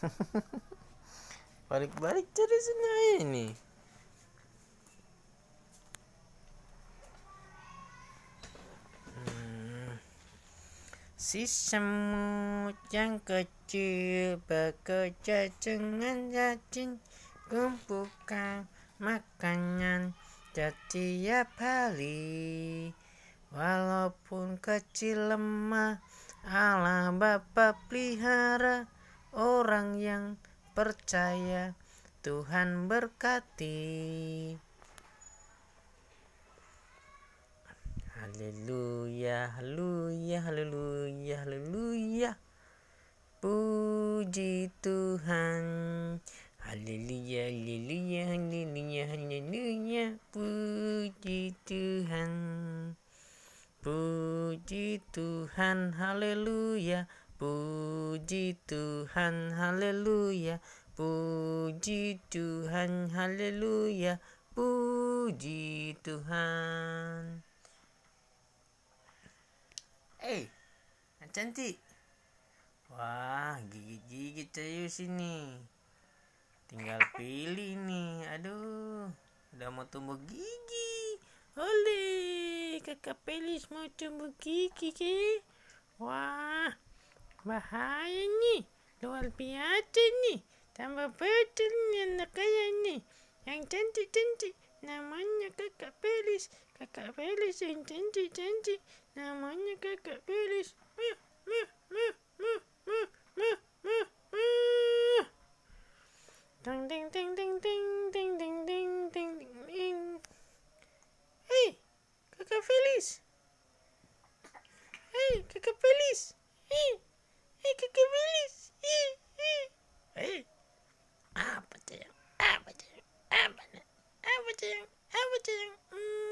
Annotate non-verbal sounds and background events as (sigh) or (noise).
(laughs) balik-balik dari sini ini hmm. Si yang kecil bekerja dengan rajin kumpulkan makanan setiap hari Walaupun kecil lemah Allah Bapa pelihara orang yang percaya. Tuhan berkati. Haleluya, haleluya, haleluya, haleluya. Puji Tuhan. Haleluya, haleluya, haleluya, haleluya. Puji Tuhan. Puji Tuhan, haleluya. Puji Tuhan, haleluya. Puji Tuhan, haleluya. Puji Tuhan. Eh, hey, cantik. Wah, gigi gigi saya ini. Tinggal pilih nih. Aduh, udah mau tumbuh gigi. Oleh, kakak Pelis mau tumbuh gigi ke? Wah, Bahaya ni. Luar biasa ni. Tambah betul ni anak kaya ni. Yang cantik-cantik. Namanya kakak Felis. Kakak Felis yang cantik-cantik. Namanya kakak Felis. Muh, muh, muh, muh, muh, muh, muh, muh. Ding, ding, ding, ding, ding, ding, ding, ding, ding, Hei, kakak Felis. Hei, kakak Felis. everything, everything. Mm.